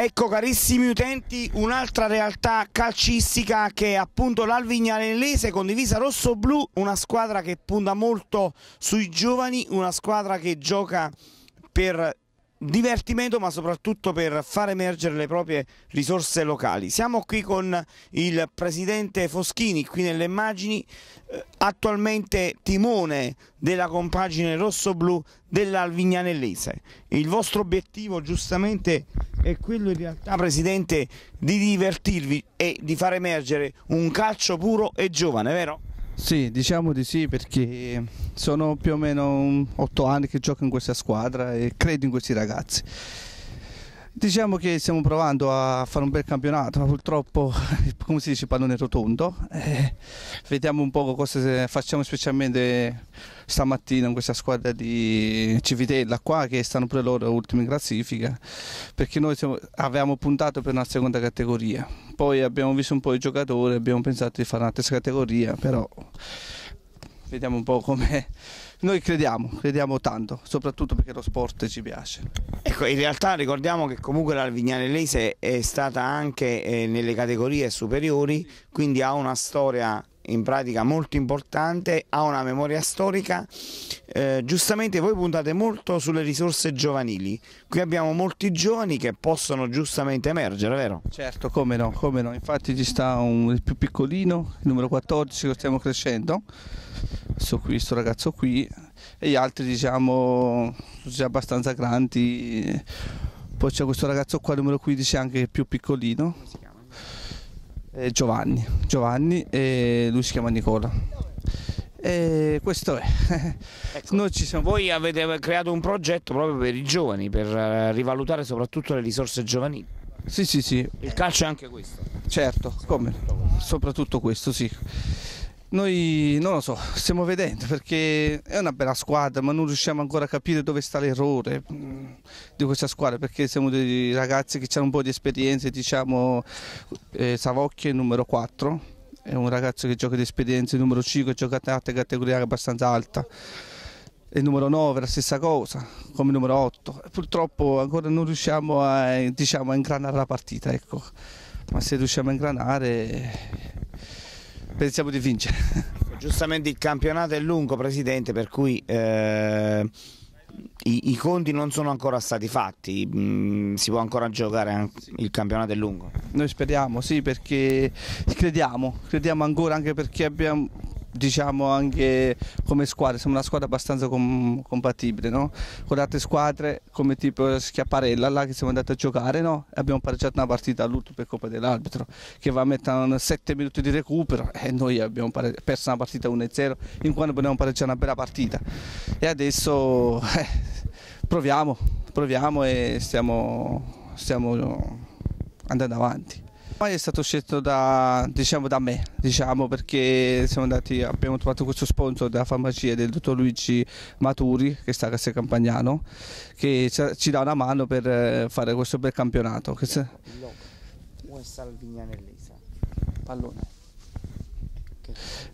Ecco carissimi utenti un'altra realtà calcistica che è appunto l'Alvignanellese con divisa rosso-blu, una squadra che punta molto sui giovani, una squadra che gioca per divertimento ma soprattutto per far emergere le proprie risorse locali. Siamo qui con il presidente Foschini, qui nelle immagini, eh, attualmente timone della compagine rosso-blu dell'Alvignanellese. Il vostro obiettivo giustamente è quello in realtà presidente di divertirvi e di far emergere un calcio puro e giovane, vero? Sì, diciamo di sì perché sono più o meno otto anni che gioco in questa squadra e credo in questi ragazzi. Diciamo che stiamo provando a fare un bel campionato, ma purtroppo, come si dice, il pallone è rotondo. Eh, vediamo un po' cosa facciamo specialmente stamattina con questa squadra di Civitella qua, che stanno pure loro ultime in classifica, perché noi siamo, avevamo puntato per una seconda categoria. Poi abbiamo visto un po' i giocatori, abbiamo pensato di fare una terza categoria, però vediamo un po' come noi crediamo, crediamo tanto, soprattutto perché lo sport ci piace. Ecco, in realtà ricordiamo che comunque la Vignanellese è stata anche eh, nelle categorie superiori, quindi ha una storia in pratica molto importante, ha una memoria storica. Eh, giustamente voi puntate molto sulle risorse giovanili, qui abbiamo molti giovani che possono giustamente emergere, vero? Certo, come no, come no. infatti ci sta un, il più piccolino, il numero 14, che stiamo crescendo questo questo ragazzo qui e gli altri diciamo già abbastanza grandi. Poi c'è questo ragazzo qua numero 15 anche più piccolino. Eh, Giovanni, Giovanni e lui si chiama Nicola. E questo è. Ecco, siamo... Voi avete creato un progetto proprio per i giovani, per eh, rivalutare soprattutto le risorse giovanili. Sì, sì, sì. Il calcio è anche questo. Certo, come? Soprattutto questo, sì. Noi non lo so, stiamo vedendo perché è una bella squadra, ma non riusciamo ancora a capire dove sta l'errore mm, di questa squadra perché siamo dei ragazzi che hanno un po' di esperienza, diciamo eh, Savocchi è numero 4, è un ragazzo che gioca di esperienza, il numero 5 gioca in altre categorie abbastanza alta. Il numero 9 la stessa cosa, come il numero 8. Purtroppo ancora non riusciamo a, diciamo, a ingranare la partita, ecco. ma se riusciamo a ingranare pensiamo di vincere. Ecco, giustamente il campionato è lungo Presidente per cui eh, i, i, conti non sono ancora stati fatti, mh, mm, si può ancora giocare, il campionato è lungo. Noi speriamo sì perché crediamo, crediamo ancora anche perché abbiamo diciamo anche come squadra, siamo una squadra abbastanza com compatibile no? con altre squadre come tipo Schiaparella là che siamo andati a giocare no? e abbiamo pareggiato una partita all'ultimo per colpa dell'arbitro che va a mettere 7 minuti di recupero e noi abbiamo perso una partita 1-0 in quanto potevamo pareggiare una bella partita e adesso eh, proviamo, proviamo e stiamo, stiamo andando avanti. Poi è stato scelto da, diciamo, da me, diciamo, perché andati, abbiamo trovato questo sponsor della farmacia del dottor Luigi Maturi, che sta a Castel Campagnano, che ci dà una mano per eh, fare questo bel campionato. Che... pallone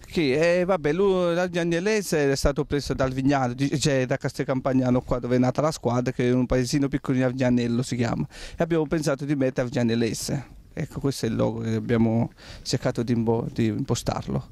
che eh, vabbè, lui, è stato preso dal Vignano, cioè da Castelcampagnano qua dove è nata la squadra, che è un paesino piccolino a Vignanello si chiama, e abbiamo pensato di mettere a Vignanellese. Ecco, questo è il logo che abbiamo cercato di, di impostarlo.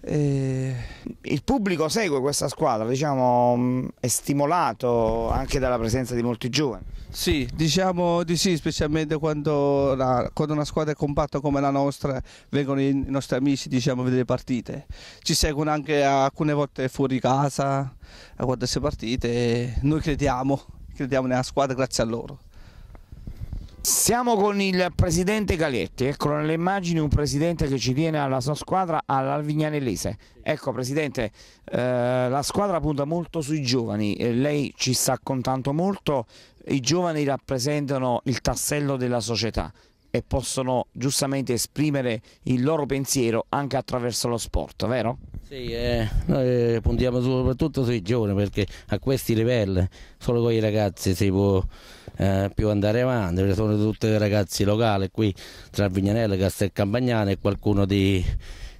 E... Il pubblico segue questa squadra, diciamo, mm, è stimolato anche dalla presenza di molti giovani. Sì, diciamo di sì, specialmente quando, la, quando una squadra è compatta come la nostra, vengono i nostri amici diciamo, a vedere partite. Ci seguono anche alcune volte fuori casa a guardarsi partite noi crediamo, crediamo nella squadra grazie a loro. Siamo con il presidente Galetti, ecco nelle immagini un presidente che ci tiene alla sua squadra all'Alvignanellese. Ecco presidente, eh, la squadra punta molto sui giovani, e lei ci sta contando molto, i giovani rappresentano il tassello della società e possono giustamente esprimere il loro pensiero anche attraverso lo sport, vero? Sì, eh, noi eh, puntiamo soprattutto sui giovani perché a questi livelli solo con i ragazzi si può eh, più andare avanti, perché sono tutti ragazzi locali qui tra Vignanella, Castel Campagnano e qualcuno di,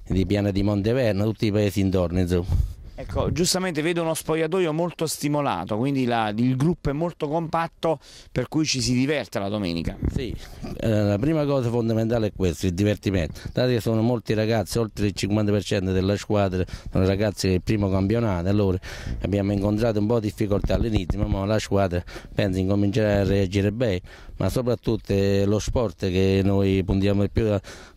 di Piana di Monteverno, tutti i paesi intorno insomma. Ecco, giustamente vedo uno spogliatoio molto stimolato, quindi la, il gruppo è molto compatto per cui ci si diverte la domenica. Sì, eh, la prima cosa fondamentale è questo, il divertimento. Dato che sono molti ragazzi, oltre il 50% della squadra sono ragazzi del primo campionato, allora abbiamo incontrato un po' di difficoltà all'inizio, ma la squadra pensa di cominciare a reagire bene, ma soprattutto è eh, lo sport che noi puntiamo più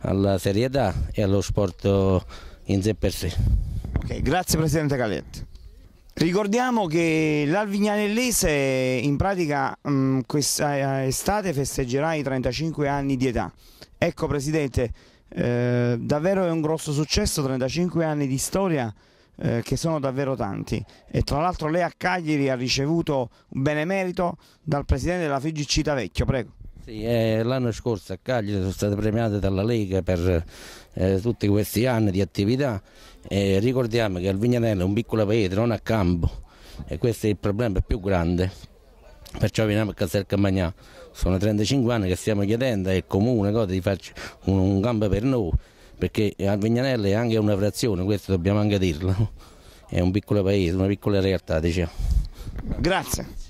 alla serietà e allo sport eh, in sé per sé. Okay, grazie Presidente Caletti. Ricordiamo che l'Alvignanellese in pratica mh, mm, questa eh, estate festeggerà i 35 anni di età. Ecco Presidente, eh, davvero è un grosso successo, 35 anni di storia eh, che sono davvero tanti e tra l'altro lei a Cagliari ha ricevuto un benemerito dal Presidente della FIGC Vecchio, prego. Sì, eh, l'anno scorso a Cagliari sono state premiate dalla Lega per eh, tutti questi anni di attività. Eh, ricordiamo che il Vignanello è un piccolo paese, non a campo, e questo è il problema più grande. Perciò veniamo a Castel Camagnà, sono 35 anni che stiamo chiedendo al comune cosa, di farci un, un campo per noi, perché al Vignanello è anche una frazione, questo dobbiamo anche dirlo, è un piccolo paese, una piccola realtà diciamo. Grazie.